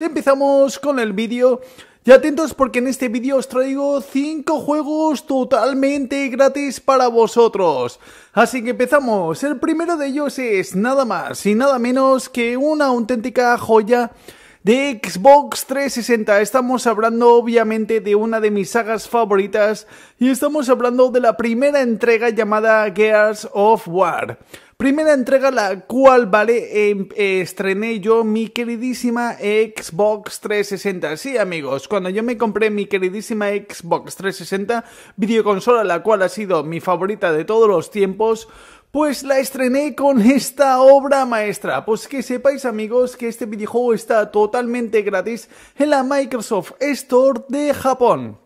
Empezamos con el vídeo y atentos porque en este vídeo os traigo 5 juegos totalmente gratis para vosotros. Así que empezamos. El primero de ellos es nada más y nada menos que una auténtica joya de Xbox 360. Estamos hablando obviamente de una de mis sagas favoritas y estamos hablando de la primera entrega llamada Gears of War. Primera entrega la cual, vale, em, eh, estrené yo mi queridísima Xbox 360. Sí, amigos, cuando yo me compré mi queridísima Xbox 360, videoconsola la cual ha sido mi favorita de todos los tiempos, pues la estrené con esta obra maestra. Pues que sepáis amigos que este videojuego está totalmente gratis en la Microsoft Store de Japón.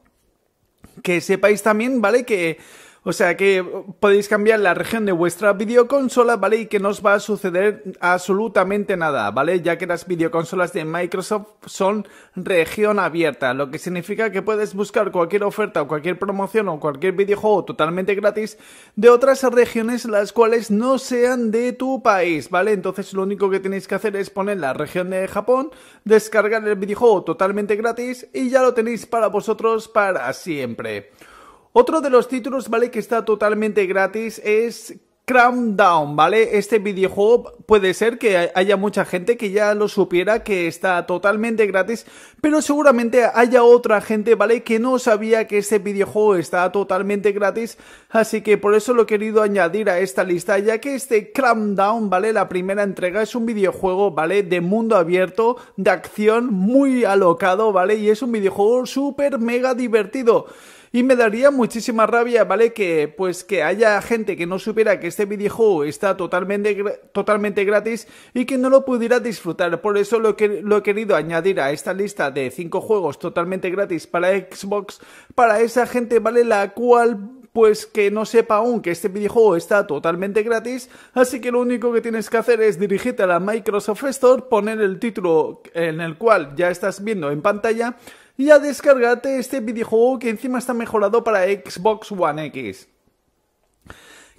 Que sepáis también, ¿vale? Que o sea que eh, podéis cambiar la región de vuestra videoconsola, ¿vale? Y que no os va a suceder absolutamente nada, ¿vale? Ya que las videoconsolas de Microsoft son región abierta, lo que significa que puedes buscar cualquier oferta o cualquier promoción o cualquier videojuego totalmente gratis de otras regiones las cuales no sean de tu país, ¿vale? Entonces lo único que tenéis que hacer es poner la región de Japón, descargar el videojuego totalmente gratis y ya lo tenéis para vosotros para siempre. Otro de los títulos, ¿vale? Que está totalmente gratis es cram Down, ¿vale? Este videojuego puede ser que haya mucha gente que ya lo supiera, que está totalmente gratis, pero seguramente haya otra gente, ¿vale? Que no sabía que este videojuego está totalmente gratis, así que por eso lo he querido añadir a esta lista, ya que este cram Down, ¿vale? La primera entrega es un videojuego, ¿vale? De mundo abierto, de acción, muy alocado, ¿vale? Y es un videojuego súper mega divertido. Y me daría muchísima rabia, ¿vale? Que pues que haya gente que no supiera que este videojuego está totalmente, totalmente gratis y que no lo pudiera disfrutar. Por eso lo, que lo he querido añadir a esta lista de 5 juegos totalmente gratis para Xbox, para esa gente, ¿vale? La cual pues que no sepa aún que este videojuego está totalmente gratis, así que lo único que tienes que hacer es dirigirte a la Microsoft Store, poner el título en el cual ya estás viendo en pantalla y a descargarte este videojuego que encima está mejorado para Xbox One X.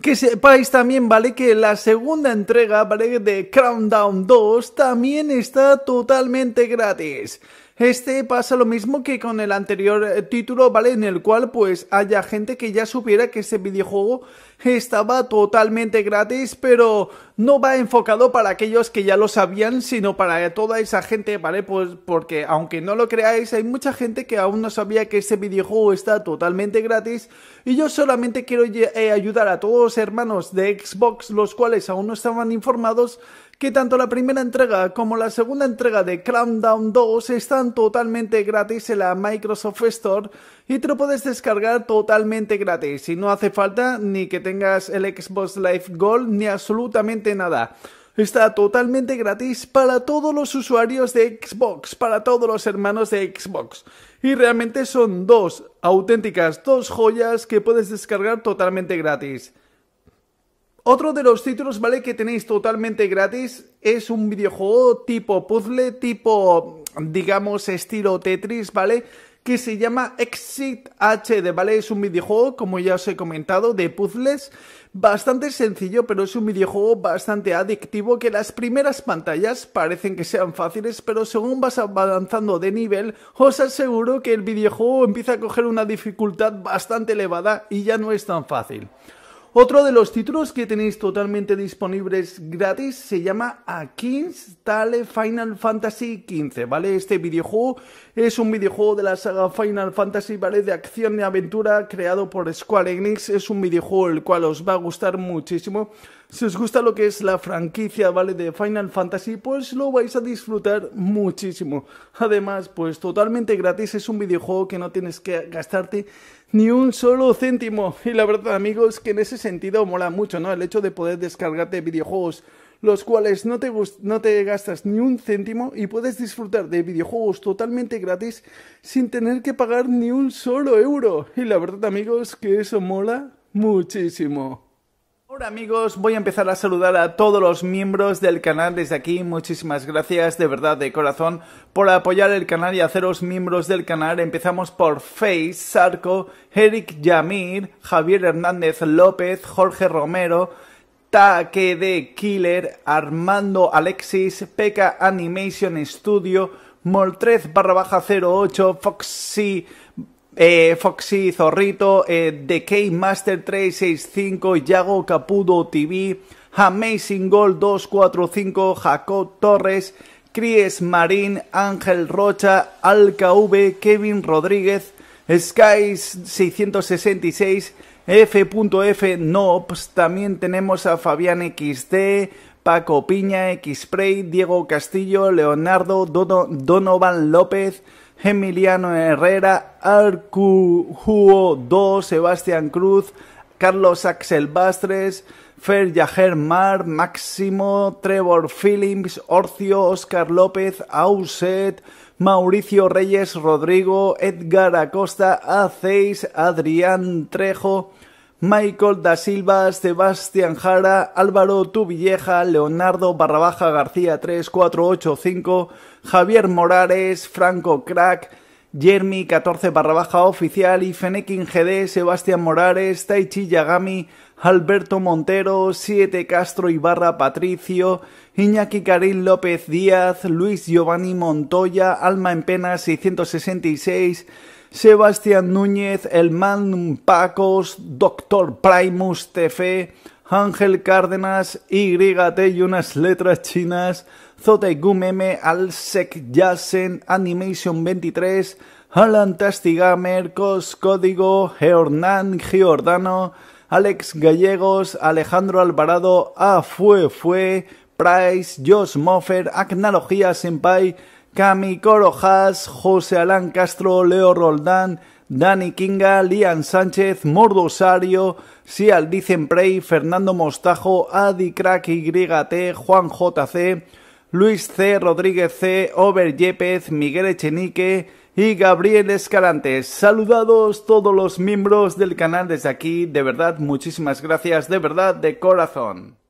Que sepáis también, ¿vale? Que la segunda entrega, ¿vale? De Down 2 también está totalmente gratis. Este pasa lo mismo que con el anterior eh, título, ¿vale? En el cual pues haya gente que ya supiera que ese videojuego estaba totalmente gratis, pero no va enfocado para aquellos que ya lo sabían, sino para toda esa gente, ¿vale? Pues porque aunque no lo creáis, hay mucha gente que aún no sabía que este videojuego está totalmente gratis y yo solamente quiero eh, ayudar a todos los hermanos de Xbox los cuales aún no estaban informados que tanto la primera entrega como la segunda entrega de Down 2 están totalmente gratis en la Microsoft Store y te lo puedes descargar totalmente gratis y no hace falta ni que tengas el Xbox Live Gold ni absolutamente nada está totalmente gratis para todos los usuarios de Xbox, para todos los hermanos de Xbox. Y realmente son dos auténticas, dos joyas que puedes descargar totalmente gratis. Otro de los títulos, ¿vale? Que tenéis totalmente gratis es un videojuego tipo puzzle, tipo, digamos, estilo Tetris, ¿vale? Que se llama Exit HD, ¿vale? Es un videojuego, como ya os he comentado, de puzzles. Bastante sencillo, pero es un videojuego bastante adictivo que las primeras pantallas parecen que sean fáciles, pero según vas avanzando de nivel, os aseguro que el videojuego empieza a coger una dificultad bastante elevada y ya no es tan fácil. Otro de los títulos que tenéis totalmente disponibles gratis se llama A King's Tale Final Fantasy XV, ¿vale? Este videojuego es un videojuego de la saga Final Fantasy, ¿vale? De acción y aventura creado por Square Enix. Es un videojuego el cual os va a gustar muchísimo. Si os gusta lo que es la franquicia, ¿vale? De Final Fantasy, pues lo vais a disfrutar muchísimo. Además, pues totalmente gratis, es un videojuego que no tienes que gastarte ni un solo céntimo. Y la verdad, amigos, que en ese sentido mola mucho, ¿no? El hecho de poder descargarte videojuegos los cuales no te, gastas ni un céntimo y puedes disfrutar de videojuegos totalmente gratis sin tener que pagar ni un solo euro. Y la verdad amigos que eso mola muchísimo. ahora amigos, voy a empezar a saludar a todos los miembros del canal desde aquí. Muchísimas gracias de verdad de corazón por apoyar el canal y haceros miembros del canal. Empezamos por Face, Sarco, Eric Yamir, Javier Hernández López, Jorge Romero, Taque de Killer, Armando Alexis, P.K. Animation Studio, Moltrez barra baja 08, Foxy, eh, Foxy Zorrito, The eh, k Master 365, Yago Capudo TV, Amazing Gold 245, Jacob Torres, Cries Marín, Ángel Rocha, Alka V, Kevin Rodríguez, Skies 666, F.F. Pues, también tenemos a Fabián XT, Paco Piña, Xpray, Diego Castillo, Leonardo, Donovan López, Emiliano Herrera, Huo 2, Sebastián Cruz, Carlos Axel Bastres, Fer Yajer Mar, Máximo, Trevor Phillips, Orcio, Oscar López, Auset, Mauricio Reyes, Rodrigo, Edgar Acosta, Aceis, Adrián Trejo, Michael da Silva, Sebastián Jara, Álvaro Tubilleja, Leonardo Barrabaja García 3485, Javier Morales, Franco Crack, Jeremy 14 barra baja oficial, Ifenekin GD, Sebastián Morales, Taichi Yagami, Alberto Montero, 7 Castro Ibarra Patricio, Iñaki Karim López Díaz, Luis Giovanni Montoya, Alma en Pena 666, Sebastián Núñez, El Pacos, Doctor Primus TF, Ángel Cárdenas, YT y unas letras chinas, Gumeme, Alsec Yasen, Animation 23, Alan Tastigamer, Cos Código, Hernán Giordano, Alex Gallegos, Alejandro Alvarado, A Fue Fue, Price, Josh Moffer, Acnalogía Senpai, Cami Corojas, José Alán Castro, Leo Roldán, Dani Kinga, Lian Sánchez, Mordosario, Sial Dicenprey, Fernando Mostajo, Adi Crack YT, Juan JC, Luis C. Rodríguez C., Over Yepes, Miguel Echenique y Gabriel Escalante. Saludados todos los miembros del canal desde aquí, de verdad, muchísimas gracias, de verdad, de corazón.